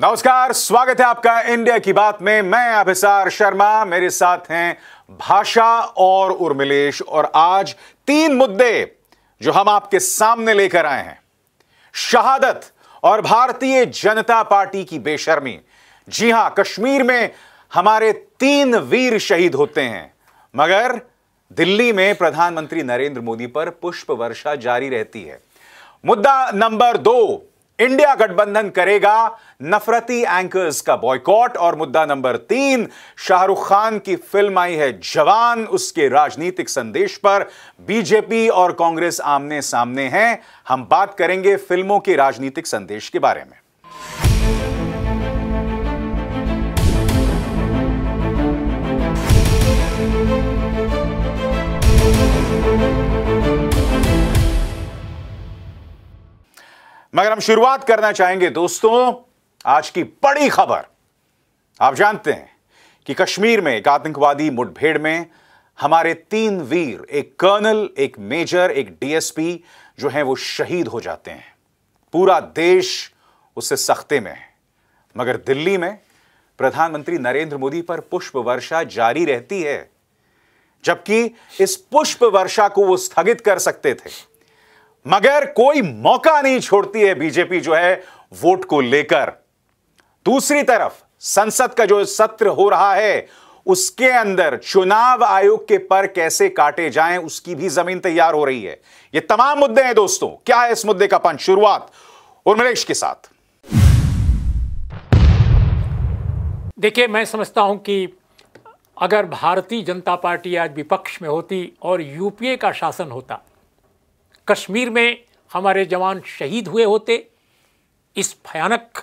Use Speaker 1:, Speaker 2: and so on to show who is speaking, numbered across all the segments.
Speaker 1: नमस्कार स्वागत है आपका इंडिया की बात में मैं अभिसार शर्मा मेरे साथ हैं भाषा और उर्मिलेश और आज तीन मुद्दे जो हम आपके सामने लेकर आए हैं शहादत और भारतीय जनता पार्टी की बेशर्मी जी हां कश्मीर में हमारे तीन वीर शहीद होते हैं मगर दिल्ली में प्रधानमंत्री नरेंद्र मोदी पर पुष्प वर्षा जारी रहती है मुद्दा नंबर दो इंडिया गठबंधन करेगा नफरती एंकर्स का बॉयकॉट और मुद्दा नंबर तीन शाहरुख खान की फिल्म आई है जवान उसके राजनीतिक संदेश पर बीजेपी और कांग्रेस आमने सामने हैं हम बात करेंगे फिल्मों के राजनीतिक संदेश के बारे में मगर हम शुरुआत करना चाहेंगे दोस्तों आज की बड़ी खबर आप जानते हैं कि कश्मीर में एक आतंकवादी मुठभेड़ में हमारे तीन वीर एक कर्नल एक मेजर एक डीएसपी जो हैं वो शहीद हो जाते हैं पूरा देश उससे सख्ते में है मगर दिल्ली में प्रधानमंत्री नरेंद्र मोदी पर पुष्प वर्षा जारी रहती है जबकि इस पुष्प वर्षा को वो स्थगित कर सकते थे मगर कोई मौका नहीं छोड़ती है बीजेपी जो है वोट को लेकर दूसरी तरफ संसद का जो सत्र हो रहा है उसके अंदर चुनाव आयोग के पर कैसे काटे जाएं उसकी भी जमीन तैयार हो रही है ये तमाम मुद्दे हैं दोस्तों क्या है इस मुद्दे का पंच शुरुआत उर्मिलेश के साथ
Speaker 2: देखिए मैं समझता हूं कि अगर भारतीय जनता पार्टी आज विपक्ष में होती और यूपीए का शासन होता कश्मीर में हमारे जवान शहीद हुए होते इस भयानक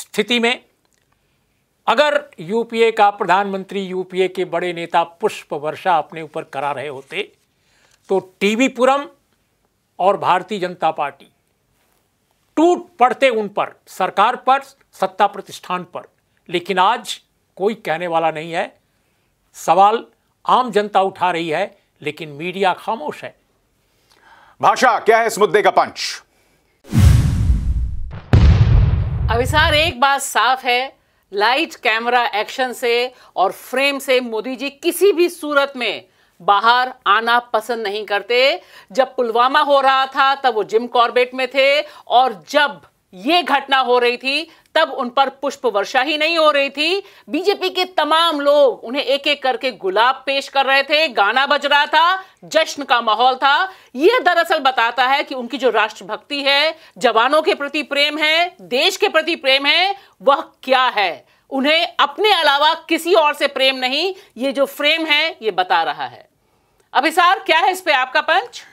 Speaker 2: स्थिति में अगर यूपीए का प्रधानमंत्री यूपीए के बड़े नेता पुष्प वर्षा अपने ऊपर करा रहे होते तो टीवी पुरम और भारतीय जनता पार्टी टूट पड़ते उन पर सरकार पर सत्ता प्रतिष्ठान पर लेकिन आज कोई कहने वाला नहीं है सवाल आम जनता उठा रही है लेकिन मीडिया खामोश है
Speaker 1: भाषा क्या है इस मुद्दे का पंच
Speaker 3: अभिसार एक बात साफ है लाइट कैमरा एक्शन से और फ्रेम से मोदी जी किसी भी सूरत में बाहर आना पसंद नहीं करते जब पुलवामा हो रहा था तब वो जिम कॉर्बेट में थे और जब ये घटना हो रही थी तब उन पर पुष्प वर्षा ही नहीं हो रही थी बीजेपी के तमाम लोग उन्हें एक एक करके गुलाब पेश कर रहे थे गाना बज रहा था जश्न का माहौल था यह दरअसल बताता है कि उनकी जो राष्ट्रभक्ति है जवानों के प्रति प्रेम है देश के प्रति प्रेम है वह क्या है उन्हें अपने अलावा किसी और से प्रेम नहीं ये जो फ्रेम है ये बता रहा है अभिसार क्या है इस पर आपका पंच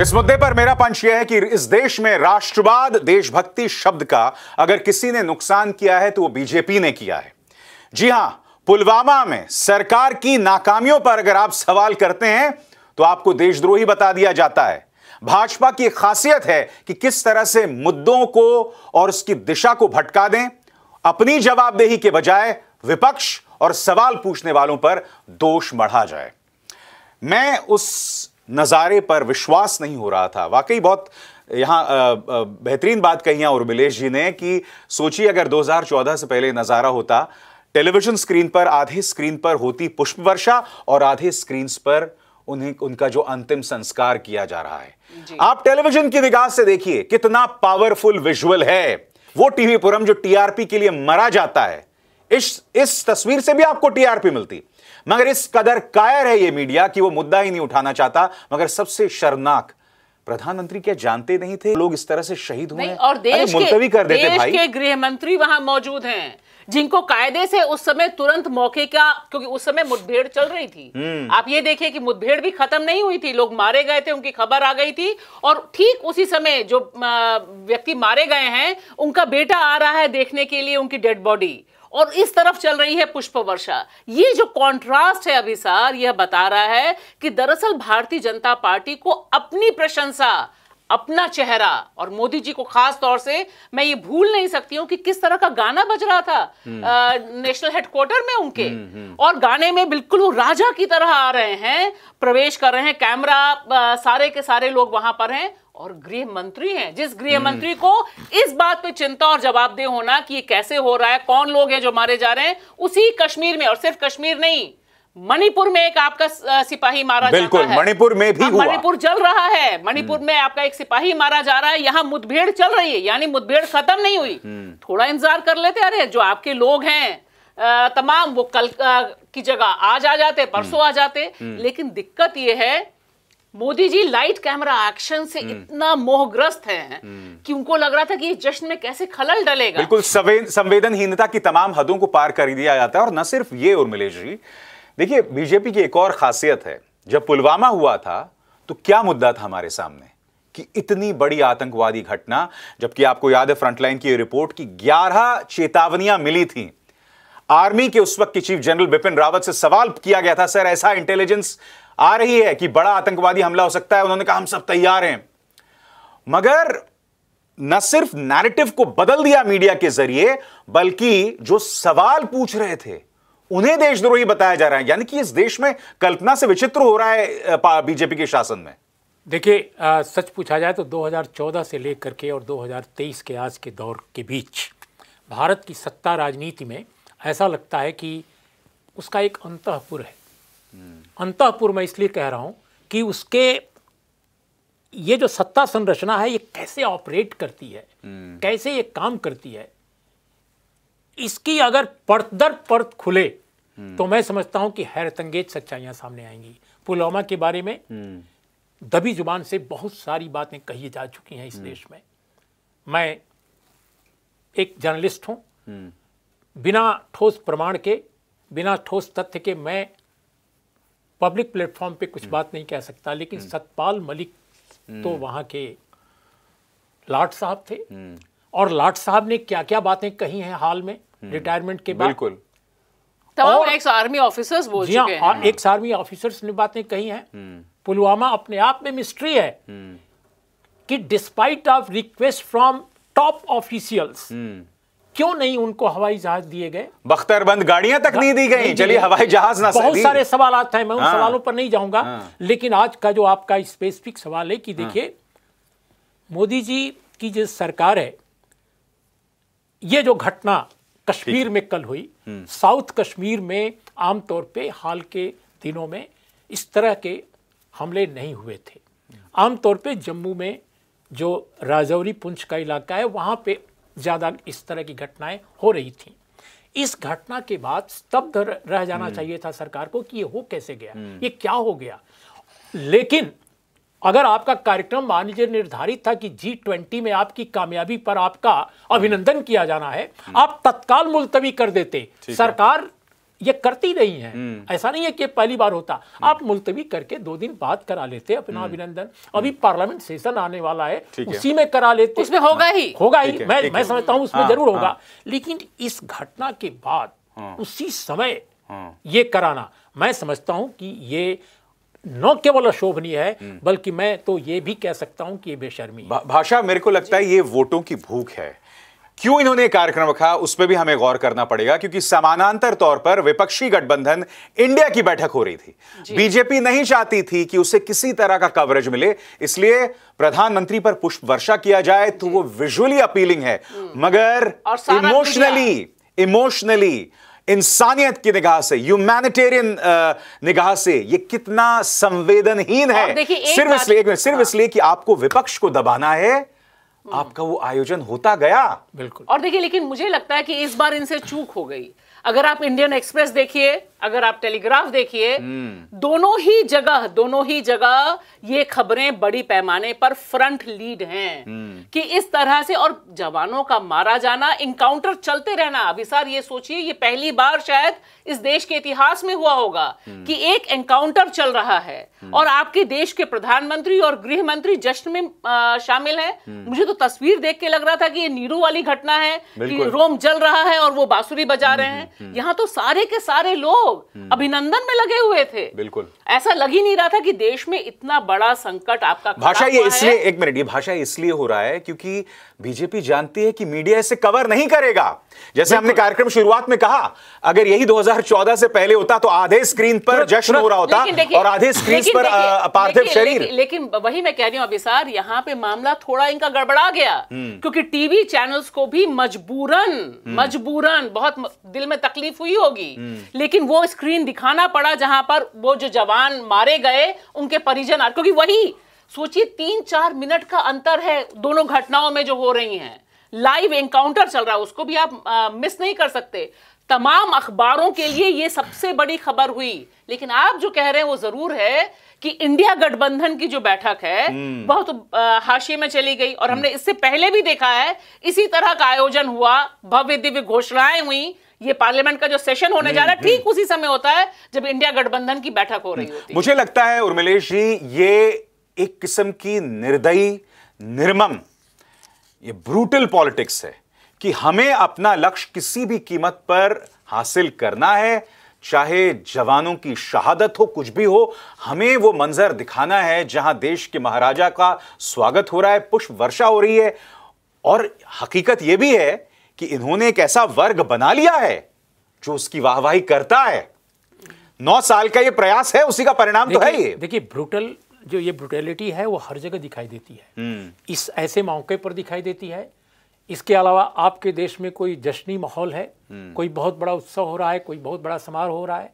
Speaker 1: इस मुद्दे पर मेरा पंच यह है कि इस देश में राष्ट्रवाद देशभक्ति शब्द का अगर किसी ने नुकसान किया है तो वो बीजेपी ने किया है जी हां पुलवामा में सरकार की नाकामियों पर अगर आप सवाल करते हैं तो आपको देशद्रोही बता दिया जाता है भाजपा की खासियत है कि किस तरह से मुद्दों को और उसकी दिशा को भटका दें अपनी जवाबदेही के बजाय विपक्ष और सवाल पूछने वालों पर दोष मढ़ा जाए मैं उस नज़ारे पर विश्वास नहीं हो रहा था वाकई बहुत यहाँ बेहतरीन बात कही है उर्मिलेश जी ने कि सोचिए अगर 2014 से पहले नज़ारा होता टेलीविजन स्क्रीन पर आधे स्क्रीन पर होती पुष्प वर्षा और आधे स्क्रीन पर उन्हें उनका जो अंतिम संस्कार किया जा रहा है आप टेलीविजन की निगाह से देखिए कितना पावरफुल विजुअल है वो टीवी पुरम जो टीआरपी के लिए मरा जाता है इस इस तस्वीर से भी आपको टीआरपी मिलती मगर इस कदर कायर है ये मीडिया कि वो मुद्दा ही नहीं उठाना चाहता मगर सबसे शर्मनाक प्रधानमंत्री क्या जानते नहीं थे लोग इस तरह से शहीद हुए
Speaker 3: और देश के, कर देते देश भाई। के गृह मंत्री वहां मौजूद हैं जिनको कायदे से उस समय तुरंत मौके का क्योंकि उस समय मुठभेड़ चल रही थी हम्म। आप ये देखिए कि मुठभेड़ भी खत्म नहीं हुई थी लोग मारे गए थे उनकी खबर आ गई थी और ठीक उसी समय जो व्यक्ति मारे गए हैं उनका बेटा आ रहा है देखने के लिए उनकी डेड बॉडी और इस तरफ चल रही है पुष्प वर्षा ये जो कॉन्ट्रास्ट है अभिसार यह बता रहा है कि दरअसल भारतीय जनता पार्टी को अपनी प्रशंसा अपना चेहरा और मोदी जी को खास तौर से मैं ये भूल नहीं सकती हूँ कि किस तरह का गाना बज रहा था आ, हम्म। नेशनल हेडक्वार्टर में उनके हम्म, हम्म। और गाने में बिल्कुल वो राजा की तरह आ रहे हैं प्रवेश कर रहे हैं कैमरा आ, सारे के सारे लोग वहां पर हैं और गृह मंत्री हैं जिस गृह हम्म। मंत्री को इस बात पे चिंता और जवाबदेह होना कि ये कैसे हो रहा है कौन लोग हैं जो मारे जा रहे हैं उसी कश्मीर में और सिर्फ कश्मीर नहीं मणिपुर में एक आपका सिपाही मारा बिल्कुल मणिपुर
Speaker 1: में भी हुआ मणिपुर
Speaker 3: जल रहा है मणिपुर हम्म। में आपका एक सिपाही मारा जा रहा है यहाँ मुठभेड़ चल रही है यानी मुठभेड़ खत्म नहीं हुई हम्म। थोड़ा इंतजार कर लेते अरे जो आपके लोग हैं तमाम वो कल की जगह आज आ जाते परसों आ जाते लेकिन दिक्कत ये है Modi ji light camera action से हम्म। इतना मोहग्रस्त हैं हम्म। कि उनको लग रहा था कि जश्न में कैसे खलल डलेगा
Speaker 1: बिल्कुल संवेदनहीनता की तमाम हदों को पार कर दिया जाता है और न सिर्फ ये उर्मिलेश जी देखिए बीजेपी की एक और खासियत है जब पुलवामा हुआ था तो क्या मुद्दा था हमारे सामने कि इतनी बड़ी आतंकवादी घटना जबकि आपको याद है फ्रंटलाइन की रिपोर्ट की ग्यारह चेतावनियां मिली थी आर्मी के उस वक्त के चीफ जनरल बिपिन रावत से सवाल किया गया था सर ऐसा इंटेलिजेंस आ रही है कि बड़ा आतंकवादी हमला हो सकता है उन्होंने कहा हम सब तैयार हैं मगर न सिर्फ नैरेटिव को बदल दिया मीडिया के जरिए बल्कि जो सवाल पूछ रहे थे उन्हें देशद्रोही बताया जा रहा है यानी कि इस देश में कल्पना से विचित्र हो रहा है बीजेपी के शासन में
Speaker 2: देखिए सच पूछा जाए तो 2014 से लेकर के और 2023 के आज के दौर के बीच भारत की सत्ता राजनीति में ऐसा लगता है कि उसका एक अंतपुर है अंतपुर में इसलिए कह रहा हूं कि उसके ये जो सत्ता संरचना है ये कैसे ऑपरेट करती है हम्म। कैसे ये काम करती है इसकी अगर परत दर परत खुले हम्म। तो मैं समझता हूं कि हैरतंगेज सच्चाइयां सामने आएंगी पुलवामा के बारे में हम्म। दबी जुबान से बहुत सारी बातें कही जा चुकी हैं इस देश में मैं एक जर्नलिस्ट हूं बिना ठोस प्रमाण के बिना ठोस तथ्य के मैं पब्लिक प्लेटफॉर्म पे कुछ हम्म। बात नहीं कह सकता लेकिन हम्म। सतपाल मलिक हम्म। तो वहाँ के लाट साहब थे और लाट साहब ने क्या क्या बातें कही हैं हाल में रिटायरमेंट के बाद बिल्कुल तमाम
Speaker 3: एक्स आर्मी ऑफिसर्स बोल
Speaker 1: हाँ, चुके हैं
Speaker 2: एक्स आर्मी ऑफिसर्स ने बातें कही हैं पुलवामा अपने आप में मिस्ट्री है कि despite of request from top
Speaker 1: officials
Speaker 2: क्यों नहीं उनको हवाई जहाज दिए गए
Speaker 1: बख्तरबंद गाड़ियां तक नहीं दी गई चलिए हवाई जहाज ना बहुत सारे सवाल
Speaker 2: आते हैं मैं उन हाँ। सवालों पर नहीं जाऊंगा हाँ। लेकिन आज का जो आपका स्पेसिफिक सवाल है कि देखिए हाँ। मोदी जी की जो सरकार है ये जो घटना कश्मीर में कल हुई हम्म। साउथ कश्मीर में आमतौर पे हाल के दिनों में इस तरह के हमले नहीं हुए थे हम्म। आमतौर पे जम्मू में जो राजौरी पुंछ का इलाका है वहाँ पे ज़्यादा इस तरह की घटनाएं हो रही थी इस घटना के बाद स्तब्ध रह जाना हम्म। चाहिए था सरकार को कि ये हो कैसे गया हम्म। ये क्या हो गया लेकिन अगर आपका कार्यक्रम मान निर्धारित था कि जी ट्वेंटी में आपकी कामयाबी पर आपका हम्म। अभिनंदन किया जाना है आप तत्काल मुलतवी कर देते सरकार ये करती नहीं है हम्म। ऐसा नहीं है कि पहली बार होता हम्म। आप मुलतवी करके दो दिन बाद करा लेते अपना हम्म। अभिनंदन अभी पार्लियामेंट सेशन आने वाला है उसी में करा लेते उसमें होगा हाँ। ही होगा ही मैं मैं समझता हूँ उसमें हाँ, जरूर होगा हाँ। लेकिन इस घटना के बाद उसी समय ये कराना मैं समझता हूँ कि ये न केवल अशोभनीय है बल्कि मैं तो ये भी कह सकता हूं कि ये बेशर्मी
Speaker 1: भाषा मेरे को लगता है ये वोटों की भूख है क्यों इन्होंने कार्यक्रम रखा उस पर भी हमें गौर करना पड़ेगा क्योंकि समानांतर तौर पर विपक्षी गठबंधन इंडिया की बैठक हो रही थी बीजेपी नहीं चाहती थी कि उसे किसी तरह का कवरेज मिले इसलिए प्रधानमंत्री पर पुष्प वर्षा किया जाए तो वो विजुअली अपीलिंग है हम्म। मगर इमोशनली इमोशनली इंसानियत की निगाह से ह्यूमैनिटेरियन निगाह से ये कितना संवेदनहीन है सिर्फ इसलिए सिर्फ हाँ। इसलिए कि आपको विपक्ष को दबाना है हम्म। आपका वो आयोजन होता गया बिल्कुल
Speaker 3: और देखिए लेकिन मुझे लगता है कि इस बार इनसे चूक हो गई अगर आप इंडियन एक्सप्रेस देखिए अगर आप टेलीग्राफ देखिए हम्म। दोनों ही जगह दोनों ही जगह ये खबरें बड़ी पैमाने पर फ्रंट लीड हैं हम्म। कि इस तरह से और जवानों का मारा जाना इंकाउंटर चलते रहना अभी सर ये सोचिए ये पहली बार शायद इस देश के इतिहास में हुआ होगा हम्म। कि एक एनकाउंटर चल रहा है और आपके देश के प्रधानमंत्री और गृह मंत्री जश्न में आ, शामिल है मुझे तो तस्वीर देख के लग रहा था कि ये नीरू वाली घटना है कि रोम जल रहा है और वो बांसुरी बजा रहे हैं यहाँ तो सारे के सारे लोग लोग हम्म। अभिनंदन में लगे हुए थे बिल्कुल ऐसा लग ही नहीं रहा था कि देश में इतना बड़ा संकट आपका भाषा ये इसलिए
Speaker 1: एक मिनट ये भाषा इसलिए हो रहा है क्योंकि बीजेपी जानती है कि मीडिया इसे कवर नहीं करेगा जैसे हमने कार्यक्रम शुरुआत में कहा अगर यही 2014 से पहले होता तो आधे स्क्रीन पर जश्न हो रहा होता और आधे स्क्रीन पर पार्थिव शरीर
Speaker 3: लेकिन वही मैं कह रही हूं अभिसार यहाँ पे मामला थोड़ा इनका गड़बड़ा गया हम्म। क्योंकि टीवी चैनल्स को भी मजबूरन हम्म। मजबूरन बहुत दिल में तकलीफ हुई होगी लेकिन वो स्क्रीन दिखाना पड़ा जहां पर वो जो जवान मारे गए उनके परिजन आ क्योंकि वही सोचिए तीन चार मिनट का अंतर है दोनों घटनाओं में जो हो रही हैं लाइव एनकाउंटर चल रहा है उसको भी आप आ, मिस नहीं कर सकते तमाम अखबारों के लिए ये सबसे बड़ी खबर हुई लेकिन आप जो कह रहे हैं वो जरूर है कि इंडिया गठबंधन की जो बैठक है हम्म। बहुत हाशिए में चली गई और हमने हम्म। इससे पहले भी देखा है इसी तरह का आयोजन हुआ भव्य दिव्य घोषणाएं हुई ये पार्लियामेंट का जो सेशन होने जा रहा है ठीक उसी समय होता है जब इंडिया गठबंधन की बैठक हो रही
Speaker 1: हम्म। होती मुझे लगता है उर्मिलेश जी ये एक किस्म की निर्दयी निर्मम ये ब्रूटल पॉलिटिक्स है कि हमें अपना लक्ष्य किसी भी कीमत पर हासिल करना है चाहे जवानों की शहादत हो कुछ भी हो हमें वो मंजर दिखाना है जहां देश के महाराजा का स्वागत हो रहा है पुष्प वर्षा हो रही है और हकीकत यह भी है कि इन्होंने एक ऐसा वर्ग बना लिया है जो उसकी वाहवाही करता है नौ साल का ये प्रयास है उसी का परिणाम तो है ये
Speaker 2: देखिए ब्रूटल जो ये ब्रुटेलिटी है वो हर जगह दिखाई देती है हम्म। इस ऐसे मौके पर दिखाई देती है इसके अलावा आपके देश में कोई जश्नी माहौल है हम्म। कोई बहुत बड़ा उत्सव हो रहा है कोई बहुत बड़ा समारोह हो रहा है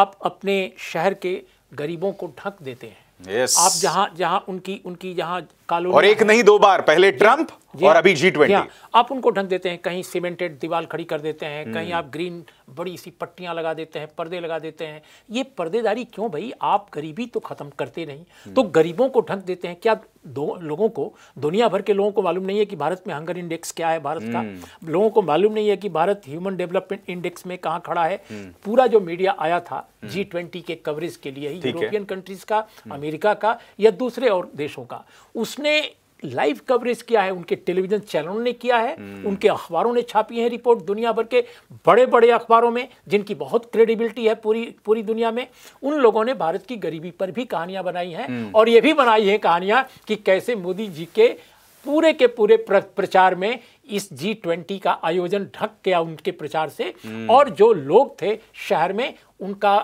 Speaker 2: आप अपने शहर के गरीबों को ढक देते हैं आप जहाँ जहाँ उनकी उनकी जहाँ और एक नहीं दो
Speaker 1: बार पहले ट्रंप और अभी जी ट्वेंटी हाँ,
Speaker 2: आप उनको ढंग देते हैं कहीं सीमेंटेड दीवार खड़ी कर देते हैं हम्म। कहीं आप ग्रीन बड़ी सी पट्टियां लगा देते हैं पर्दे लगा देते हैं ये पर्देदारी क्यों भाई आप गरीबी तो खत्म करते नहीं हम्म। तो गरीबों को ढंक देते हैं क्या दो लोगों को दुनिया भर के लोगों को मालूम नहीं है कि भारत में हंगर इंडेक्स क्या है भारत का हम्म। लोगों को मालूम नहीं है कि भारत ह्यूमन डेवलपमेंट इंडेक्स में कहाँ खड़ा है पूरा जो मीडिया आया था जी ट्वेंटी के कवरेज के लिए ही यूरोपियन कंट्रीज का अमेरिका का या दूसरे और देशों का उस उसने लाइव कवरेज किया है उनके टेलीविजन चैनलों ने किया है हम्म। उनके अखबारों ने छापी है रिपोर्ट दुनिया भर के बड़े बड़े अखबारों में जिनकी बहुत क्रेडिबिलिटी है पूरी पूरी दुनिया में उन लोगों ने भारत की गरीबी पर भी कहानियां बनाई हैं हम्म। और ये भी बनाई है कहानियां कि कैसे मोदी जी के पूरे के पूरे प्रचार में इस जी ट्वेंटी का आयोजन ढक गया उनके प्रचार से हम्म। और जो लोग थे शहर में उनका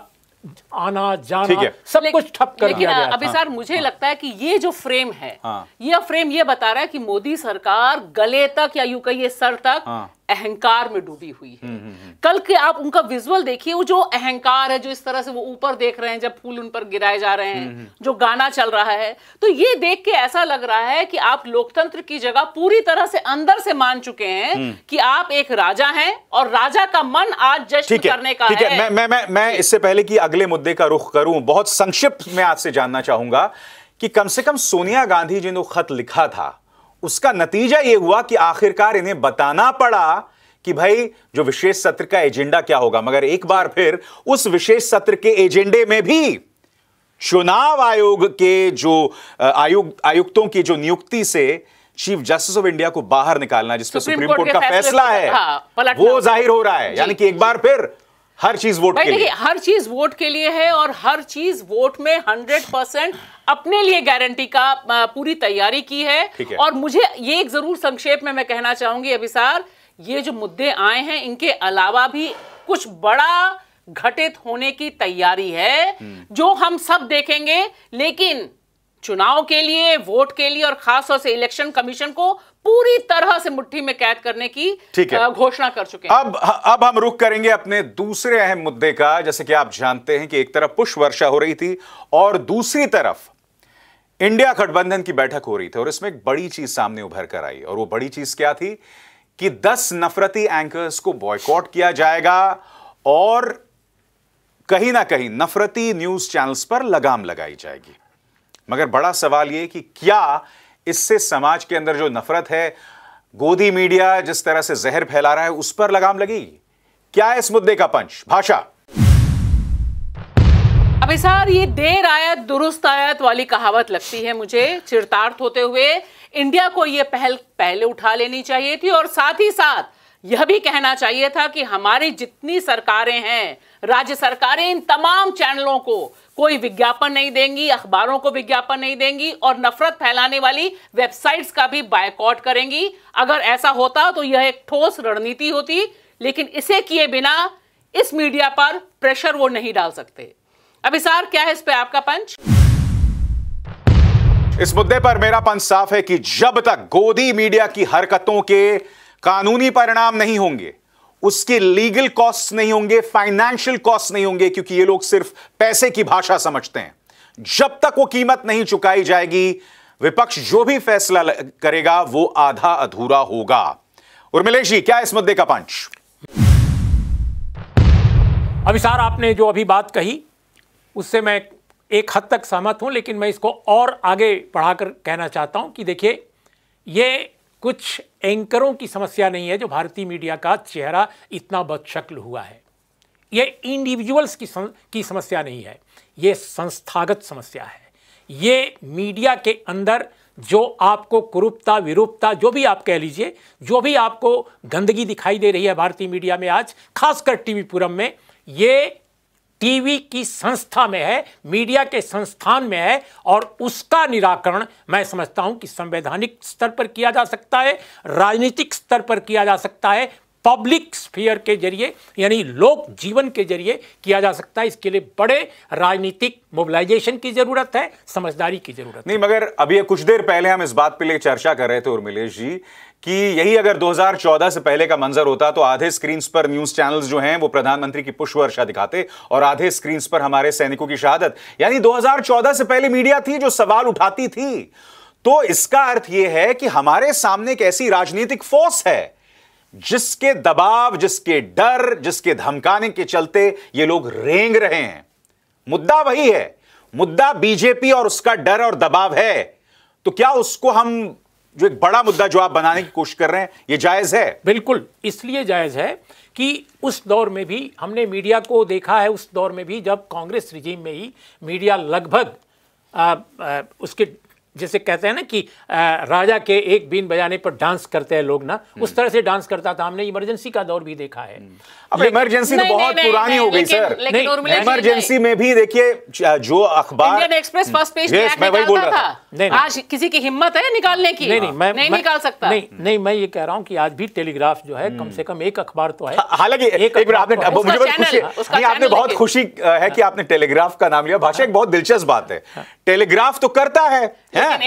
Speaker 2: आना जाना
Speaker 3: सब कुछ ठप कर लेकिन अभी सर मुझे हाँ, लगता है कि ये जो फ्रेम है हाँ, ये फ्रेम ये बता रहा है कि मोदी सरकार गले तक या यू कहिए सर तक हाँ, अहंकार में डूबी हुई है हम्म, हम्म, हम्म। कल के आप उनका विजुअल देखिए वो जो अहंकार है जो इस तरह से वो ऊपर देख रहे हैं जब फूल उन पर गिराए जा रहे हैं जो गाना चल रहा है तो ये देख के ऐसा लग रहा है कि आप लोकतंत्र की जगह पूरी तरह से अंदर से मान चुके हैं कि आप एक राजा हैं और राजा का मन आज जश्न करने का है मैं मैं मैं,
Speaker 1: मैं इससे पहले कि अगले मुद्दे का रुख करूं बहुत संक्षिप्त में आपसे जानना चाहूंगा कि कम से कम सोनिया गांधी जी ने खत लिखा था उसका नतीजा यह हुआ कि आखिरकार इन्हें बताना पड़ा कि भाई जो विशेष सत्र का एजेंडा क्या होगा मगर एक बार फिर उस विशेष सत्र के एजेंडे में भी चुनाव आयोग के जो आयुक्त आयुक्तों की जो नियुक्ति से चीफ जस्टिस ऑफ इंडिया को बाहर निकालना जिस सुप्रीम, सुप्रीम कोर्ट का फैसला है हाँ, वो जाहिर हो रहा है यानी कि एक बार फिर हर चीज वोट भाई के लिए
Speaker 3: हर चीज वोट के लिए है और हर चीज वोट में हंड्रेड परसेंट अपने लिए गारंटी का पूरी तैयारी की है, है और मुझे ये एक जरूर संक्षेप में मैं कहना चाहूंगी अभिसार ये जो मुद्दे आए हैं इनके अलावा भी कुछ बड़ा घटित होने की तैयारी है हम्म। जो हम सब देखेंगे लेकिन चुनाव के लिए वोट के लिए और खासतौर से इलेक्शन कमीशन को पूरी तरह से मुट्ठी में कैद करने की ठीक है घोषणा कर चुके हैं अब
Speaker 1: अब हम रुख करेंगे अपने दूसरे अहम मुद्दे का जैसे कि आप जानते हैं कि एक तरफ पुष्प वर्षा हो रही थी और दूसरी तरफ इंडिया गठबंधन की बैठक हो रही थी और इसमें एक बड़ी चीज सामने उभर कर आई और वो बड़ी चीज क्या थी कि 10 नफरती एंकर्स को बॉयकॉट किया जाएगा और कहीं ना कहीं नफरती न्यूज चैनल्स पर लगाम लगाई जाएगी मगर बड़ा सवाल यह कि क्या इससे समाज के अंदर जो नफरत है गोदी मीडिया जिस तरह से जहर फैला रहा है उस पर लगाम लगी क्या है इस मुद्दे का पंच भाषा
Speaker 3: अभी सर ये देर आयत दुरुस्त आयत वाली कहावत लगती है मुझे चिरतार्थ होते हुए इंडिया को ये पहल पहले उठा लेनी चाहिए थी और साथ ही साथ यह भी कहना चाहिए था कि हमारी जितनी सरकारें हैं राज्य सरकारें इन तमाम चैनलों को कोई विज्ञापन नहीं देंगी अखबारों को विज्ञापन नहीं देंगी और नफरत फैलाने वाली वेबसाइट्स का भी बायकॉट करेंगी अगर ऐसा होता तो यह एक ठोस रणनीति होती लेकिन इसे किए बिना इस मीडिया पर प्रेशर वो नहीं डाल सकते अभिसार क्या है इस पर आपका पंच
Speaker 1: इस मुद्दे पर मेरा पंच साफ है कि जब तक गोदी मीडिया की हरकतों के कानूनी परिणाम नहीं होंगे उसके लीगल कॉस्ट नहीं होंगे फाइनेंशियल कॉस्ट नहीं होंगे क्योंकि ये लोग सिर्फ पैसे की भाषा समझते हैं जब तक वो कीमत नहीं चुकाई जाएगी विपक्ष जो भी फैसला करेगा वो आधा अधूरा होगा उर्मिलेश जी क्या इस मुद्दे का पंच सार आपने
Speaker 2: जो अभी बात कही उससे मैं एक हद तक सहमत हूं लेकिन मैं इसको और आगे बढ़ाकर कहना चाहता हूं कि देखिए ये कुछ एंकरों की समस्या नहीं है जो भारतीय मीडिया का चेहरा इतना बदशक्ल हुआ है ये इंडिविजुअल्स की सम, की समस्या नहीं है ये संस्थागत समस्या है ये मीडिया के अंदर जो आपको कुरूपता विरूपता जो भी आप कह लीजिए जो भी आपको गंदगी दिखाई दे रही है भारतीय मीडिया में आज खासकर टीवी पूरम में ये टीवी की संस्था में है मीडिया के संस्थान में है और उसका निराकरण मैं समझता हूं कि संवैधानिक स्तर पर किया जा सकता है राजनीतिक स्तर पर किया जा सकता है पब्लिक स्फीयर के जरिए यानी लोक जीवन के जरिए किया जा सकता है इसके लिए बड़े राजनीतिक मोबिलाइजेशन की जरूरत है समझदारी की जरूरत
Speaker 1: नहीं मगर अभी कुछ देर पहले हम इस बात पे लिए चर्चा कर रहे थे उर्मिलेश जी कि यही अगर 2014 से पहले का मंजर होता तो आधे स्क्रीन पर न्यूज चैनल्स जो हैं वो प्रधानमंत्री की पुष्प वर्षा दिखाते और आधे स्क्रीन पर हमारे सैनिकों की शहादत यानी 2014 से पहले मीडिया थी जो सवाल उठाती थी तो इसका अर्थ यह है कि हमारे सामने एक ऐसी राजनीतिक फोर्स है जिसके दबाव जिसके डर जिसके धमकाने के चलते ये लोग रेंग रहे हैं मुद्दा वही है मुद्दा बीजेपी और उसका डर और दबाव है तो क्या उसको हम जो एक बड़ा मुद्दा जो आप बनाने की कोशिश कर रहे हैं ये जायज है बिल्कुल
Speaker 2: इसलिए जायज है कि उस दौर में भी हमने मीडिया को देखा है उस दौर में भी जब कांग्रेस रिजीम में ही मीडिया लगभग आ, आ, उसके जैसे कहते हैं ना कि राजा के एक बीन बजाने पर डांस करते हैं लोग ना हम्म। उस तरह से डांस करता था हमने इमरजेंसी का दौर भी देखा है हम्म।
Speaker 1: अब इमरजेंसी तो बहुत पुरानी हो गई सर इमरजेंसी में भी देखिए जो अखबार इंडियन एक्सप्रेस
Speaker 3: फर्स्ट पेज मैं वही बोल रहा था आज किसी की हिम्मत है निकालने की नहीं नहीं मैं नहीं निकाल सकता नहीं नहीं मैं ये कह
Speaker 1: रहा हूँ कि आज भी
Speaker 2: टेलीग्राफ जो है कम से हम्म। कम एक अखबार तो है
Speaker 1: हालांकि एक आपने तो मुझे बहुत खुशी नहीं आपने बहुत खुशी है कि हाँ। आपने टेलीग्राफ का नाम लिया भाषा एक हाँ। बहुत दिलचस्प बात है हाँ। टेलीग्राफ तो करता है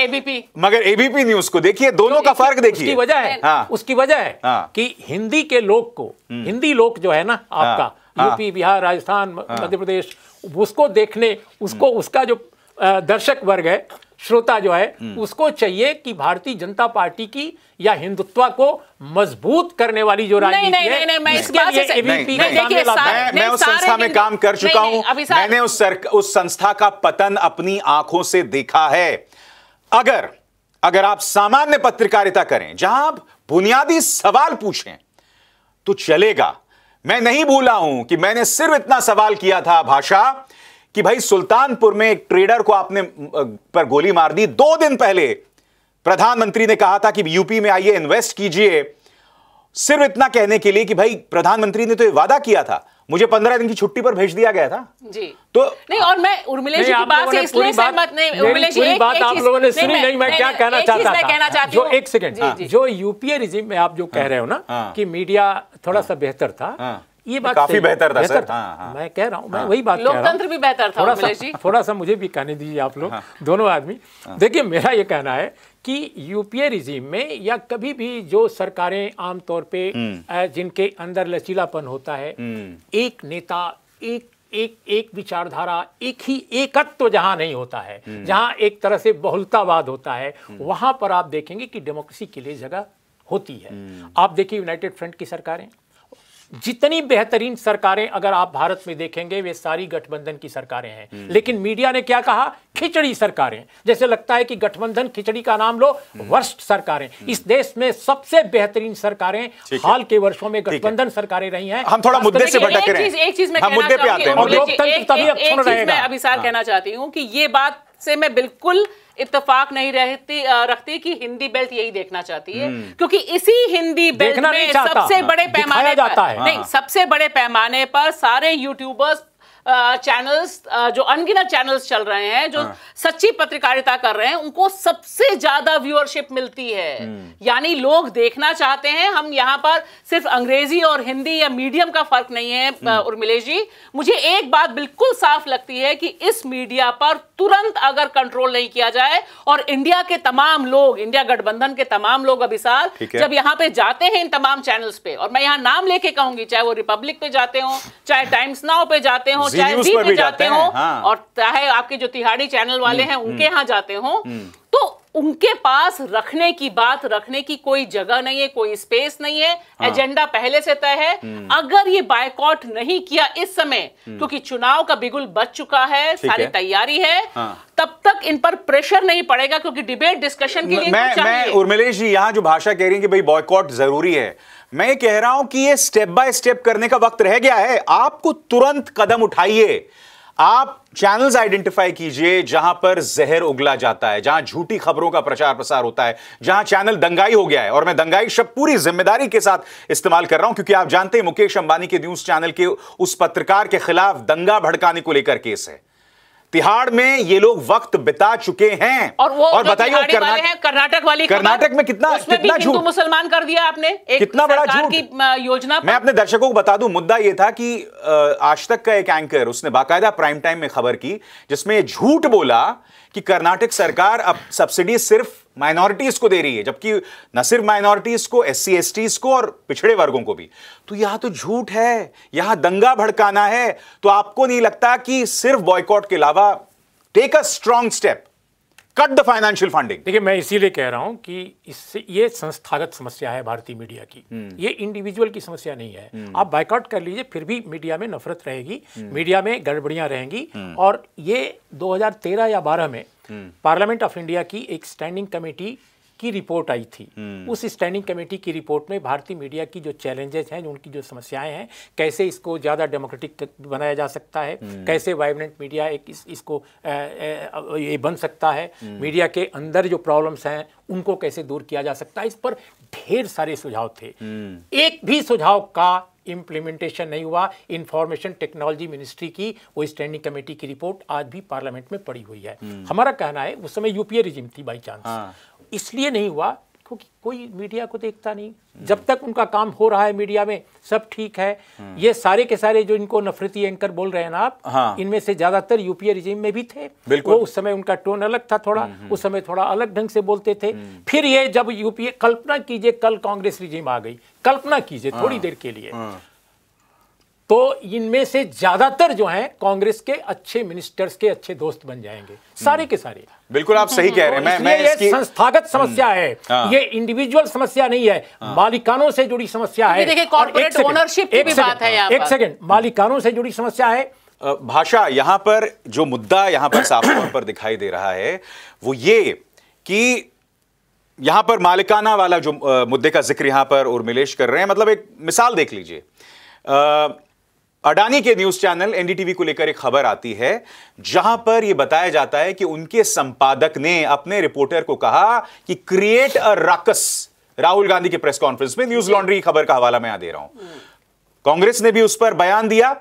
Speaker 1: एबीपी मगर एबीपी न्यूज को देखिए दोनों का फर्क देखिए वजह है उसकी वजह है कि हिंदी के लोग को हम्म। हिंदी लोक जो है ना आपका हाँ, हाँ। यूपी
Speaker 2: बिहार राजस्थान हाँ। मध्य प्रदेश उसको देखने उसको हम्म। उसका जो दर्शक वर्ग है श्रोता जो है हम्म। उसको चाहिए कि भारतीय जनता पार्टी की या हिंदुत्व को मजबूत करने
Speaker 1: वाली जो राजनीति नहीं, नहीं, नहीं, मैं इसके नहीं, नहीं, नहीं, नहीं, मैं, मैं उस संस्था में काम कर चुका हूं मैंने उस उस संस्था का पतन अपनी आंखों से देखा है अगर अगर आप सामान्य पत्रकारिता करें जहां आप बुनियादी सवाल पूछें तो चलेगा मैं नहीं भूला हूं कि मैंने सिर्फ इतना सवाल किया था भाषा कि भाई सुल्तानपुर में एक ट्रेडर को आपने पर गोली मार दी दो दिन पहले प्रधानमंत्री ने कहा था कि यूपी में आइए इन्वेस्ट कीजिए सिर्फ इतना कहने के लिए कि भाई प्रधानमंत्री ने तो वादा किया था मुझे पंद्रह दिन की छुट्टी पर भेज दिया गया था जी तो
Speaker 3: नहीं और मैं उर्मिले जी की बात से इसलिए सहमत नहीं उर्मिले जी एक बात आप लोगों ने सुनी नहीं मैं क्या कहना चाहता था जो एक
Speaker 2: सेकंड जो यूपीए रिजिम में आप जो कह हाँ। रहे हो ना हाँ। कि मीडिया थोड़ा सा हाँ। बेहतर था ये बात काफी बेहतर था सर था
Speaker 3: मैं कह रहा हूँ मैं वही बात लोकतंत्र भी बेहतर था थोड़ा सा
Speaker 2: थोड़ा सा मुझे भी कहने दीजिए आप लोग दोनों आदमी देखिए मेरा ये कहना है कि यूपीए रिजीम में या कभी भी जो सरकारें आमतौर पे हम्म। जिनके अंदर लचीलापन होता है हम्म। एक नेता एक एक एक विचारधारा एक ही एकत्व तो जहां नहीं होता है हम्म। जहां एक तरह से बहुलतावाद होता है वहां पर आप देखेंगे कि डेमोक्रेसी के लिए जगह होती है आप देखिए यूनाइटेड फ्रंट की सरकारें जितनी बेहतरीन सरकारें अगर आप भारत में देखेंगे वे सारी गठबंधन की सरकारें हैं हम्म। लेकिन मीडिया ने क्या कहा खिचड़ी सरकारें जैसे लगता है कि गठबंधन खिचड़ी का नाम लो हम्म। वर्ष सरकारें हम्म। इस देश में सबसे बेहतरीन सरकारें हाल के वर्षों में गठबंधन सरकारें रही हैं हम थोड़ा मुद्दे से भटक रहे हैं एक चीज मुद्दे पे आते हैं लोकतंत्र तभी अक्षुण रहेगा अभिसार हाँ। कहना
Speaker 3: चाहती हूँ कि ये बात से मैं बिल्कुल इतफाक नहीं रहती रखती कि हिंदी बेल्ट यही देखना चाहती है हम्म। क्योंकि इसी हिंदी बेल्ट में सबसे बड़े पैमाने पर नहीं हाँ। सबसे बड़े पैमाने पर सारे यूट्यूबर्स चैनल्स जो अनगिनत चैनल्स चल रहे हैं जो हाँ। सच्ची पत्रकारिता कर रहे हैं उनको सबसे ज्यादा व्यूअरशिप मिलती है हम्म। यानी लोग देखना चाहते हैं हम यहाँ पर सिर्फ अंग्रेजी और हिंदी या मीडियम का फर्क नहीं है हम्म। उर्मिलेश जी मुझे एक बात बिल्कुल साफ लगती है कि इस मीडिया पर तुरंत अगर कंट्रोल नहीं किया जाए और इंडिया के तमाम लोग इंडिया गठबंधन के तमाम लोग अभिसाल जब यहाँ पे जाते हैं इन तमाम चैनल्स पे और मैं यहाँ नाम लेके कहूंगी चाहे वो रिपब्लिक पे जाते हो चाहे टाइम्स नाउ पे जाते हो चाहे में जाते हो हाँ। और चाहे आपके जो तिहाड़ी चैनल वाले हम्म, हैं उनके हम्म। यहाँ जाते हो हम्म। तो उनके पास रखने की बात रखने की कोई जगह नहीं है कोई स्पेस नहीं है हाँ। एजेंडा पहले से तय है हम्म। अगर ये बायकॉट नहीं किया इस समय हम्म। क्योंकि चुनाव का बिगुल बच चुका है सारी तैयारी है हाँ। तब तक इन पर प्रेशर नहीं पड़ेगा क्योंकि डिबेट डिस्कशन के लिए मैं मैं
Speaker 1: उर्मिलेश जी यहां जो भाषा कह रही है कि भाई बॉयकॉट जरूरी है मैं कह रहा हूं कि ये स्टेप बाय स्टेप करने का वक्त रह गया है आपको तुरंत कदम उठाइए आप चैनल्स आइडेंटिफाई कीजिए जहां पर जहर उगला जाता है जहां झूठी खबरों का प्रचार प्रसार होता है जहां चैनल दंगाई हो गया है और मैं दंगाई शब्द पूरी जिम्मेदारी के साथ इस्तेमाल कर रहा हूं क्योंकि आप जानते हैं मुकेश अंबानी के न्यूज चैनल के उस पत्रकार के खिलाफ दंगा भड़काने को लेकर केस है तिहाड़ में ये लोग वक्त बिता चुके हैं और वो और बताइए कर्नाटक
Speaker 3: कर्नाटक वाली कर्नाटक में
Speaker 1: कितना कितना झूठ
Speaker 3: मुसलमान कर दिया आपने एक कितना बड़ा झूठ की योजना मैं अपने
Speaker 1: दर्शकों को बता दूं मुद्दा ये था कि आज तक का एक एंकर उसने बाकायदा प्राइम टाइम में खबर की जिसमें झूठ बोला कि कर्नाटक सरकार अब सब्सिडी सिर्फ माइनॉरिटीज को दे रही है जबकि न सिर्फ माइनॉरिटीज को एस सी को और पिछड़े वर्गों को भी तो यहां तो झूठ है यहां दंगा भड़काना है तो आपको नहीं लगता कि सिर्फ बॉयकॉट के अलावा take a strong step cut the financial funding
Speaker 2: देखिए मैं इसीलिए कह रहा हूं कि इससे ये संस्थागत समस्या है भारतीय मीडिया की हम्म। ये इंडिविजुअल की समस्या नहीं है हम्म। आप बाइकआउट कर लीजिए फिर भी मीडिया में नफरत रहेगी हम्म। मीडिया में गड़बड़ियां रहेंगी और ये 2013 या 12 में हम्म। पार्लियामेंट ऑफ इंडिया की एक स्टैंडिंग कमेटी की रिपोर्ट आई थी हम्म। उस स्टैंडिंग कमेटी की रिपोर्ट में भारतीय मीडिया की जो चैलेंजेस हैं उनकी जो समस्याएं हैं कैसे इसको ज़्यादा डेमोक्रेटिक बनाया जा सकता है हम्म। कैसे वाइब्रेंट मीडिया एक इस, इसको ये बन सकता है मीडिया के अंदर जो प्रॉब्लम्स हैं उनको कैसे दूर किया जा सकता है इस पर ढेर सारे सुझाव थे एक भी सुझाव का इम्प्लीमेंटेशन नहीं हुआ इंफॉर्मेशन टेक्नोलॉजी मिनिस्ट्री की वो स्टैंडिंग कमेटी की रिपोर्ट आज भी पार्लियामेंट में पड़ी हुई है हम्म। हमारा कहना है उस समय यूपीए रिजिम थी बाई हाँ। चांस इसलिए नहीं हुआ क्योंकि कोई मीडिया को देखता नहीं जब तक उनका काम हो रहा है मीडिया में सब ठीक है हम्म। ये सारे के सारे जो इनको नफरती एंकर बोल रहे हैं ना आप हाँ। इनमें से ज्यादातर यूपीए रिजीम में भी थे वो उस समय उनका टोन अलग था थोड़ा हम्म, हम्म। उस समय थोड़ा अलग ढंग से बोलते थे फिर ये जब यूपीए कल्पना कीजिए कल कांग्रेस रिजीम आ गई कल्पना कीजिए हाँ। थोड़ी देर के लिए हाँ। तो इनमें से ज़्यादातर जो हैं कांग्रेस के अच्छे मिनिस्टर्स के अच्छे दोस्त बन जाएंगे हम्म। सारे के सारे
Speaker 1: बिल्कुल आप सही कह रहे हैं मैं ये इसकी
Speaker 2: संस्थागत हम्म। समस्या है हाँ। ये इंडिविजुअल समस्या नहीं है मालिकानों से जुड़ी समस्या
Speaker 1: है
Speaker 3: देखिए कॉर्पोरेट ओनरशिप की भी बात है एक सेकंड
Speaker 1: मालिकानों से जुड़ी समस्या है भाषा यहां पर जो मुद्दा यहां पर साफ तौर पर दिखाई दे रहा है वो ये कि यहां पर मालिकाना वाला जो मुद्दे का जिक्र यहां पर उर्मिलेश कर रहे हैं मतलब एक मिसाल देख लीजिए अडानी के न्यूज चैनल एनडीटीवी को लेकर एक खबर आती है जहां पर यह बताया जाता है कि उनके संपादक ने अपने रिपोर्टर को कहा कि create a ruckus Rahul Gandhi के प्रेस कॉन्फ्रेंस में न्यूज लॉन्ड्री की खबर का हवाला मैं यहां दे रहा हूं कांग्रेस ने भी उस पर बयान दिया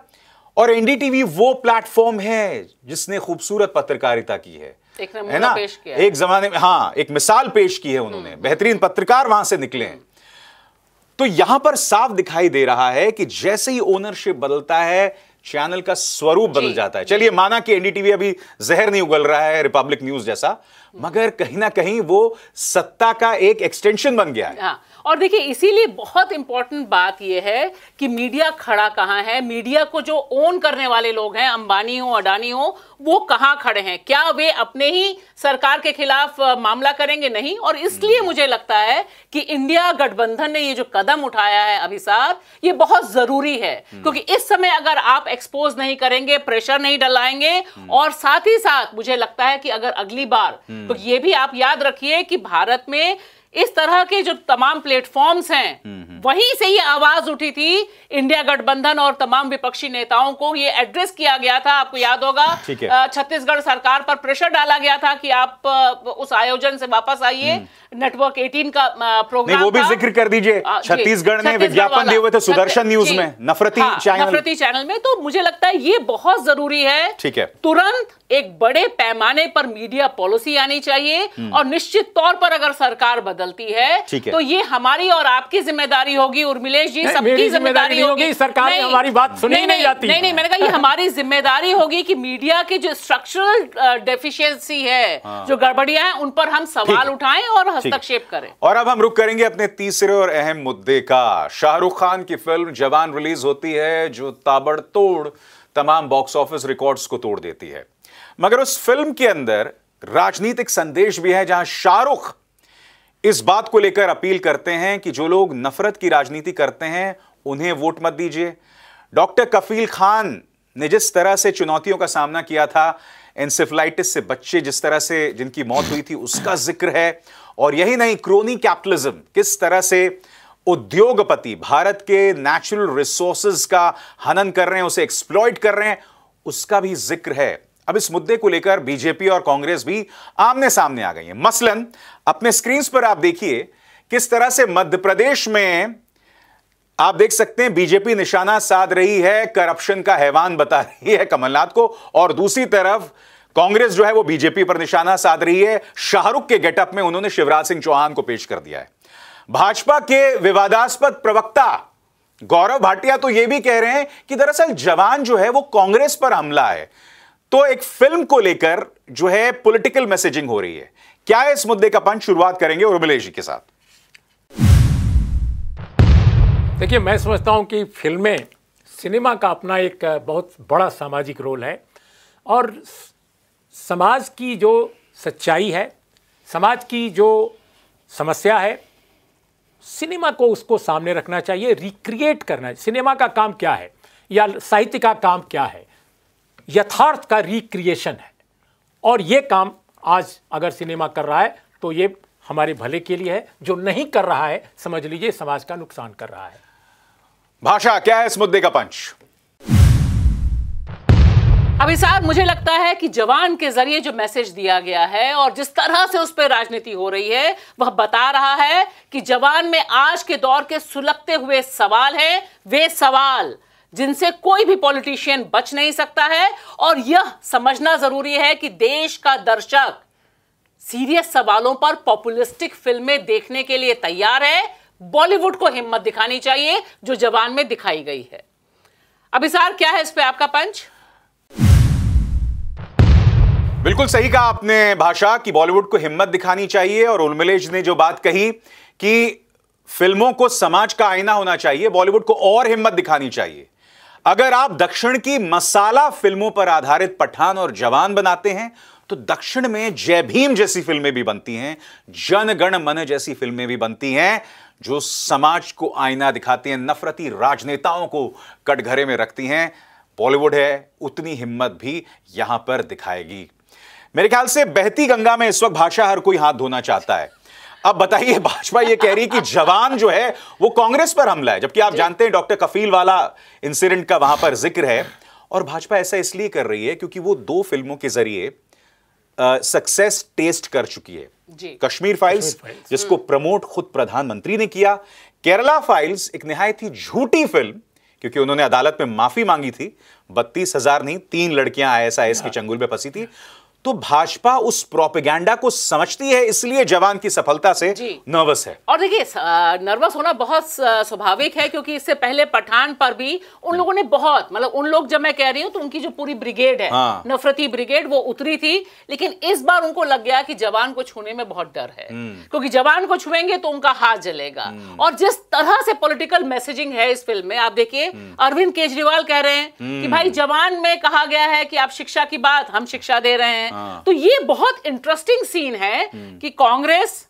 Speaker 1: और एनडीटीवी वो प्लेटफॉर्म है जिसने खूबसूरत पत्रकारिता की है एक है ना पेश किया एक जमाने में हाँ एक मिसाल पेश की है उन्होंने हम्म। बेहतरीन पत्रकार वहां से निकले हैं तो यहां पर साफ दिखाई दे रहा है कि जैसे ही ओनरशिप बदलता है चैनल का स्वरूप बदल जाता है चलिए माना कि एनडीटीवी अभी जहर नहीं उगल रहा है रिपब्लिक न्यूज जैसा मगर कहीं ना कहीं वो सत्ता का एक एक्सटेंशन बन गया है
Speaker 3: हाँ, और देखिए इसीलिए बहुत इंपॉर्टेंट बात यह है कि मीडिया खड़ा कहां है मीडिया को जो ओन करने वाले लोग हैं अंबानी हो अडानी हो वो कहां खड़े हैं क्या वे अपने ही सरकार के खिलाफ मामला करेंगे नहीं और इसलिए हम्म। मुझे लगता है कि इंडिया गठबंधन ने ये जो कदम उठाया है अभिसार ये बहुत जरूरी है हम्म। क्योंकि इस समय अगर आप एक्सपोज नहीं करेंगे प्रेशर नहीं डलाएंगे हम्म। और साथ ही साथ मुझे लगता है कि अगर अगली बार तो ये भी आप याद रखिए कि भारत में इस तरह के जो तमाम प्लेटफॉर्म्स हैं हम्म, हम्म। वहीं से ये आवाज उठी थी इंडिया गठबंधन और तमाम विपक्षी नेताओं को ये एड्रेस किया गया था आपको याद होगा छत्तीसगढ़ सरकार पर प्रेशर डाला गया था कि आप उस आयोजन से वापस आइए नेटवर्क हम्म। 18 का प्रोग्राम वो भी जिक्र
Speaker 1: कर दीजिए छत्तीसगढ़ ने विज्ञापन दिए हुए थे सुदर्शन न्यूज में नफरती हाँ, चैनल नफरती
Speaker 3: चैनल में तो मुझे लगता है ये बहुत जरूरी है ठीक है तुरंत एक बड़े पैमाने पर मीडिया पॉलिसी आनी चाहिए और निश्चित तौर पर अगर सरकार बदल बदलती है तो ये हमारी और आपकी जिम्मेदारी होगी उर्मिलेश जी सबकी जिम्मेदारी होगी सरकार ने हमारी बात सुनी नहीं जाती नहीं नहीं मैंने कहा ये हमारी जिम्मेदारी होगी कि मीडिया की जो स्ट्रक्चरल डेफिशिएंसी है हाँ। जो गड़बड़ियां हैं उन पर हम सवाल उठाएं और हस्तक्षेप करें
Speaker 1: और अब हम रुक करेंगे अपने तीसरे और अहम मुद्दे का शाहरुख खान की फिल्म जवान रिलीज होती है जो ताबड़तोड़ तमाम बॉक्स ऑफिस रिकॉर्ड्स को तोड़ देती है मगर उस फिल्म के अंदर राजनीतिक संदेश भी है जहां शाहरुख इस बात को लेकर अपील करते हैं कि जो लोग नफरत की राजनीति करते हैं उन्हें वोट मत दीजिए डॉक्टर कफील खान ने जिस तरह से चुनौतियों का सामना किया था एनसेफ्लाइटिस से बच्चे जिस तरह से जिनकी मौत हुई थी उसका जिक्र है और यही नहीं क्रोनी कैपिटलिज्म किस तरह से उद्योगपति भारत के नेचुरल रिसोर्सेज का हनन कर रहे हैं उसे एक्सप्लॉयट कर रहे हैं उसका भी जिक्र है अब इस मुद्दे को लेकर बीजेपी और कांग्रेस भी आमने सामने आ गई है मसलन अपने स्क्रीन पर आप देखिए किस तरह से मध्य प्रदेश में आप देख सकते हैं बीजेपी निशाना साध रही है करप्शन का हैवान बता रही है कमलनाथ को और दूसरी तरफ कांग्रेस जो है वो बीजेपी पर निशाना साध रही है शाहरुख के गेटअप में उन्होंने शिवराज सिंह चौहान को पेश कर दिया है भाजपा के विवादास्पद प्रवक्ता गौरव भाटिया तो यह भी कह रहे हैं कि दरअसल जवान जो है वो कांग्रेस पर हमला है तो एक फिल्म को लेकर जो है पॉलिटिकल मैसेजिंग हो रही है क्या इस मुद्दे का पंच शुरुआत करेंगे उर्मिले जी के साथ
Speaker 2: देखिए मैं समझता हूं कि फिल्में सिनेमा का अपना एक बहुत बड़ा सामाजिक रोल है और समाज की जो सच्चाई है समाज की जो समस्या है सिनेमा को उसको सामने रखना चाहिए रिक्रिएट करना सिनेमा का काम क्या है या साहित्य का काम क्या है यथार्थ का रिक्रिएशन है और ये काम आज अगर सिनेमा कर रहा है तो ये हमारे भले के लिए है जो नहीं कर रहा है समझ लीजिए समाज का नुकसान कर रहा है
Speaker 1: भाषा क्या है इस मुद्दे का पंच
Speaker 3: अभी साहब मुझे लगता है कि जवान के जरिए जो मैसेज दिया गया है और जिस तरह से उस पर राजनीति हो रही है वह बता रहा है कि जवान में आज के दौर के सुलगते हुए सवाल है वे सवाल जिनसे कोई भी पॉलिटिशियन बच नहीं सकता है और यह समझना जरूरी है कि देश का दर्शक सीरियस सवालों पर पॉपुलिस्टिक फिल्में देखने के लिए तैयार है बॉलीवुड को हिम्मत दिखानी चाहिए जो जवान में दिखाई गई है अभिसार क्या है इस पे आपका पंच
Speaker 1: बिल्कुल सही कहा आपने भाषा कि बॉलीवुड को हिम्मत दिखानी चाहिए और उर्मिलेश ने जो बात कही कि फिल्मों को समाज का आईना होना चाहिए बॉलीवुड को और हिम्मत दिखानी चाहिए अगर आप दक्षिण की मसाला फिल्मों पर आधारित पठान और जवान बनाते हैं तो दक्षिण में जय भीम जैसी फिल्में भी बनती हैं जनगण मन जैसी फिल्में भी बनती हैं जो समाज को आईना दिखाती हैं नफरती राजनेताओं को कटघरे में रखती हैं बॉलीवुड है उतनी हिम्मत भी यहां पर दिखाएगी मेरे ख्याल से बहती गंगा में इस वक्त भाषा हर कोई हाथ धोना चाहता है अब बताइए भाजपा ये कह रही कि जवान जो है वो कांग्रेस पर हमला है जबकि आप जानते हैं डॉक्टर कफील वाला इंसिडेंट का वहां पर जिक्र है और भाजपा ऐसा इसलिए कर रही है क्योंकि वो दो फिल्मों के जरिए सक्सेस टेस्ट कर चुकी है कश्मीर फाइल्स जिसको प्रमोट हम्म। खुद प्रधानमंत्री ने किया केरला फाइल्स एक नहायत ही झूठी फिल्म क्योंकि उन्होंने अदालत में माफी मांगी थी बत्तीस हजार नहीं तीन लड़कियां आई आई एस एस की हाँ। चंगुल में फंसी थी तो भाजपा उस प्रोपेगेंडा को समझती है इसलिए जवान की सफलता से नर्वस है
Speaker 3: और देखिए नर्वस होना बहुत स्वाभाविक है क्योंकि इससे पहले पठान पर भी उन लोगों ने बहुत मतलब उन लोग जब मैं कह रही हूं तो उनकी जो पूरी ब्रिगेड है हाँ। नफरती ब्रिगेड वो उतरी थी लेकिन इस बार उनको लग गया कि जवान को छूने में बहुत डर है हम्म। क्योंकि जवान को छुएंगे तो उनका हाथ जलेगा हम्म। और जिस तरह से पोलिटिकल मैसेजिंग है इस फिल्म में आप देखिए हम्म। अरविंद केजरीवाल कह रहे हैं कि भाई जवान में कहा गया है कि आप शिक्षा की बात हम शिक्षा दे रहे हैं हाँ। तो ये बहुत इंटरेस्टिंग सीन है हम्म। कि कांग्रेस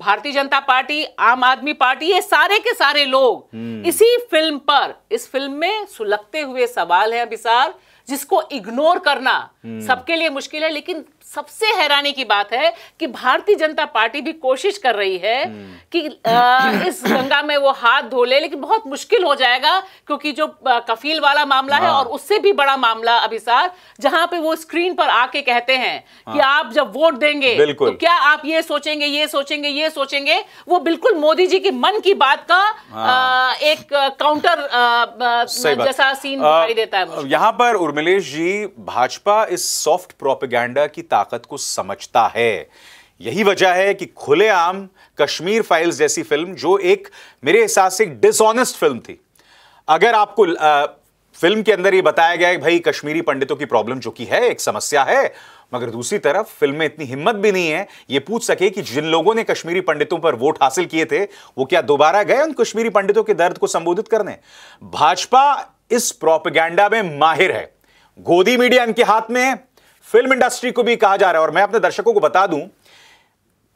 Speaker 3: भारतीय जनता पार्टी आम आदमी पार्टी ये सारे के सारे लोग हम्म। इसी फिल्म पर इस फिल्म में सुलगते हुए सवाल है अभिसार जिसको इग्नोर करना हम्म। सबके लिए मुश्किल है लेकिन सबसे हैरानी की बात है कि भारतीय जनता पार्टी भी कोशिश कर रही है हम्म। कि आ, इस गंगा में वो हाथ धो ले लेकिन बहुत मुश्किल हो जाएगा क्योंकि जो कफील वाला मामला है हाँ। और उससे भी बड़ा मामला अभिसार जहां पे वो स्क्रीन पर आके कहते हैं हाँ। कि आप जब वोट देंगे तो क्या आप ये सोचेंगे ये सोचेंगे ये सोचेंगे वो बिल्कुल मोदी जी की मन की बात का आ, हाँ। एक काउंटर जैसा सीन दिखाई देता है
Speaker 1: यहाँ पर धर्मलेश जी भाजपा इस सॉफ्ट प्रोपेगेंडा की ताकत को समझता है यही वजह है कि खुलेआम कश्मीर फाइल्स जैसी फिल्म जो एक मेरे हिसाब से एक डिसऑनेस्ट फिल्म थी अगर आपको आ, फिल्म के अंदर ये बताया गया है भाई कश्मीरी पंडितों की प्रॉब्लम जो कि है एक समस्या है मगर दूसरी तरफ फिल्म में इतनी हिम्मत भी नहीं है ये पूछ सके कि जिन लोगों ने कश्मीरी पंडितों पर वोट हासिल किए थे वो क्या दोबारा गए उन कश्मीरी पंडितों के दर्द को संबोधित करने भाजपा इस प्रोपेगेंडा में माहिर है गोदी मीडिया इनके हाथ में है फिल्म इंडस्ट्री को भी कहा जा रहा है और मैं अपने दर्शकों को बता दूं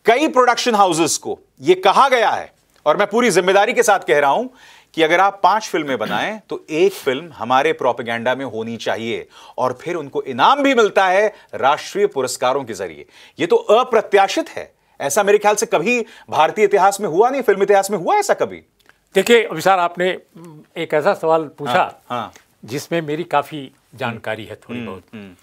Speaker 1: कई प्रोडक्शन हाउसेस को यह कहा गया है और मैं पूरी जिम्मेदारी के साथ कह रहा हूं कि अगर आप पांच फिल्में बनाएं तो एक फिल्म हमारे प्रोपेगेंडा में होनी चाहिए और फिर उनको इनाम भी मिलता है राष्ट्रीय पुरस्कारों के जरिए यह तो अप्रत्याशित है ऐसा मेरे ख्याल से कभी भारतीय इतिहास में हुआ नहीं फिल्म इतिहास में हुआ ऐसा कभी देखिए अभिषार आपने
Speaker 2: एक ऐसा सवाल पूछा हाँ, हाँ. जिसमें मेरी काफ़ी हम्म, जानकारी है थोड़ी हम्म, बहुत हम्म।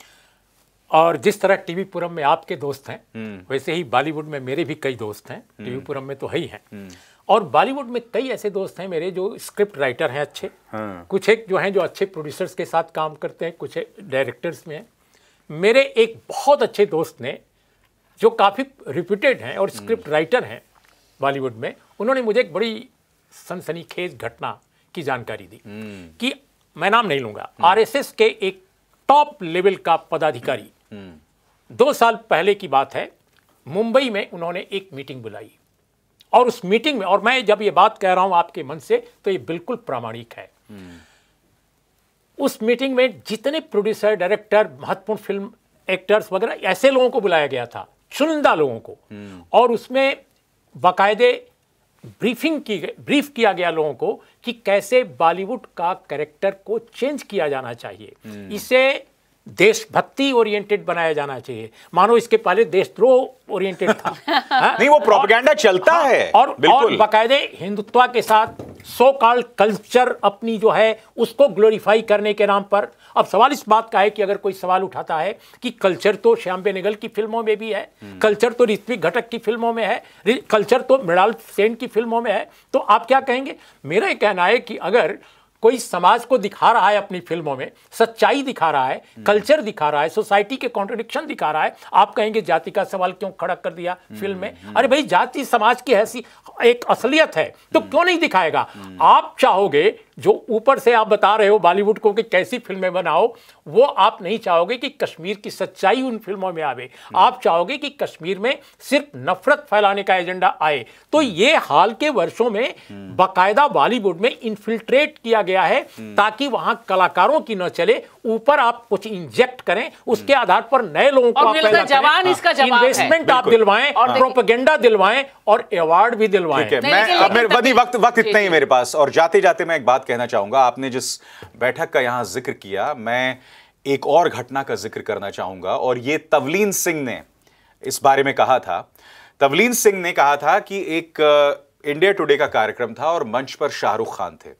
Speaker 2: और जिस तरह पुरम में आपके दोस्त हैं वैसे ही बॉलीवुड में मेरे भी कई दोस्त हैं पुरम में तो है ही हैं और बॉलीवुड में कई ऐसे दोस्त हैं मेरे जो स्क्रिप्ट राइटर हैं अच्छे हाँ। कुछ एक जो हैं जो अच्छे प्रोड्यूसर्स के साथ काम करते हैं कुछ डायरेक्टर्स में हैं मेरे एक बहुत अच्छे दोस्त ने जो काफ़ी रिप्यूटेड हैं और स्क्रिप्ट राइटर हैं बॉलीवुड में उन्होंने मुझे एक बड़ी सनसनीखेज घटना की जानकारी दी कि मैं नाम नहीं लूंगा हम्म। आरएसएस के एक टॉप लेवल का पदाधिकारी हम्म। दो साल पहले की बात है मुंबई में उन्होंने एक मीटिंग बुलाई और उस मीटिंग में और मैं जब ये बात कह रहा हूं आपके मन से तो ये बिल्कुल प्रामाणिक है हम्म। उस मीटिंग में जितने प्रोड्यूसर डायरेक्टर महत्वपूर्ण फिल्म एक्टर्स वगैरह ऐसे लोगों को बुलाया गया था चुनिंदा लोगों को और उसमें बाकायदे ब्रीफिंग की ब्रीफ किया गया लोगों को कि कैसे बॉलीवुड का कैरेक्टर को चेंज किया जाना चाहिए हम्म। इसे देशभक्ति ओरिएंटेड बनाया जाना चाहिए मानो इसके पहले देशद्रोह ओरिएंटेड था
Speaker 1: हाँ? नहीं वो प्रोपेगेंडा चलता हाँ, है और और बाकायदे
Speaker 2: हिंदुत्व के साथ सो कॉल्ड कल्चर अपनी जो है उसको ग्लोरीफाई करने के नाम पर अब सवाल इस बात का है कि अगर कोई सवाल उठाता है कि कल्चर तो श्याम बेनेगल की फिल्मों में भी है कल्चर हम्म। तो ऋत्विक घटक की फिल्मों में है कल्चर तो मृणाल सेन की फिल्मों में है तो आप क्या कहेंगे मेरा कहना है कि अगर कोई समाज को दिखा रहा है अपनी फिल्मों में सच्चाई दिखा रहा है हम्म। कल्चर दिखा रहा है सोसाइटी के कॉन्ट्रोडिक्शन दिखा रहा है आप कहेंगे जाति का सवाल क्यों खड़ा कर दिया हम्म, फिल्म में हम्म। अरे भाई जाति समाज की ऐसी एक असलियत है तो क्यों नहीं दिखाएगा आप चाहोगे जो ऊपर से आप बता रहे हो बॉलीवुड को कि कैसी फिल्में बनाओ वो आप नहीं चाहोगे कि कश्मीर की सच्चाई उन फिल्मों में आवे हम्म। आप चाहोगे कि कश्मीर में सिर्फ नफरत फैलाने का एजेंडा आए तो हम्म। ये हाल के वर्षों में हम्म। बाकायदा बॉलीवुड में इन्फिल्ट्रेट किया गया है ताकि वहां कलाकारों की न चले ऊपर आप कुछ इंजेक्ट करें उसके आधार पर नए लोगों को जवान हाँ। इसका इन्वेस्टमेंट आप दिलवाएं और प्रोपेगेंडा दिलवाएं और अवार्ड भी दिलवाएं
Speaker 1: वक्त वक्त इतना ही मेरे पास और जाते जाते मैं एक बात कहना चाहूँगा आपने जिस बैठक का यहाँ जिक्र किया मैं एक और घटना का जिक्र करना चाहूँगा और ये तवलीन सिंह ने इस बारे में कहा था तवलीन सिंह ने कहा था कि एक इंडिया uh, टुडे का कार्यक्रम था और मंच पर शाहरुख खान थे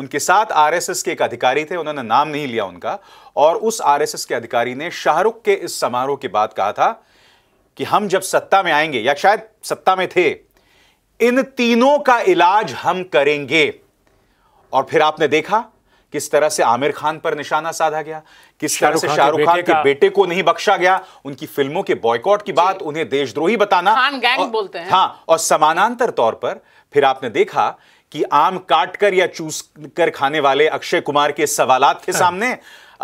Speaker 1: उनके साथ आरएसएस के एक अधिकारी थे उन्होंने नाम नहीं लिया उनका और उस आरएसएस के अधिकारी ने शाहरुख के इस समारोह के बाद कहा था कि हम जब सत्ता में आएंगे या शायद सत्ता में थे इन तीनों का इलाज हम करेंगे और फिर आपने देखा किस तरह से आमिर खान पर निशाना साधा गया किस तरह से शाहरुख खान के बेटे को नहीं बख्शा गया उनकी फिल्मों के बॉयकॉट की बात उन्हें देशद्रोही बताना खान गैंग और, बोलते हैं हाँ और समानांतर तौर पर फिर आपने देखा कि आम काट कर या चूस कर खाने वाले अक्षय कुमार के सवालात के हाँ। सामने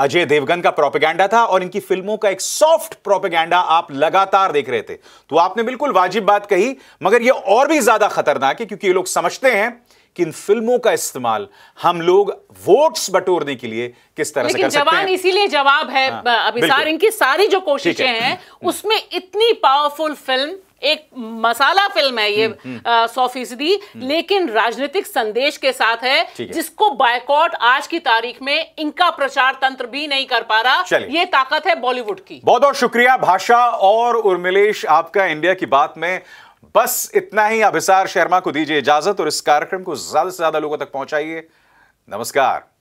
Speaker 1: अजय देवगन का प्रोपेगेंडा था और इनकी फिल्मों का एक सॉफ्ट प्रोपेगेंडा आप लगातार देख रहे थे तो आपने बिल्कुल वाजिब बात कही मगर यह और भी ज्यादा खतरनाक है क्योंकि ये लोग समझते हैं कि इन फिल्मों का इस्तेमाल हम लोग वोट्स बटोरने के लिए किस तरह से कर सकते हैं
Speaker 3: इसीलिए जवाब है हाँ, इनकी सारी जो कोशिशें हैं हम्म। उसमें इतनी पावरफुल फिल्म एक मसाला फिल्म है ये हम्म, हम्म। सौ फीसदी लेकिन राजनीतिक संदेश के साथ है, है। जिसको बायकॉट आज की तारीख में इनका प्रचार तंत्र भी नहीं कर पा रहा ये ताकत है बॉलीवुड की
Speaker 1: बहुत बहुत शुक्रिया भाषा और उर्मिलेश आपका इंडिया की बात में बस इतना ही अभिसार शर्मा को दीजिए इजाजत और इस कार्यक्रम को ज्यादा से ज्यादा लोगों तक पहुंचाइए नमस्कार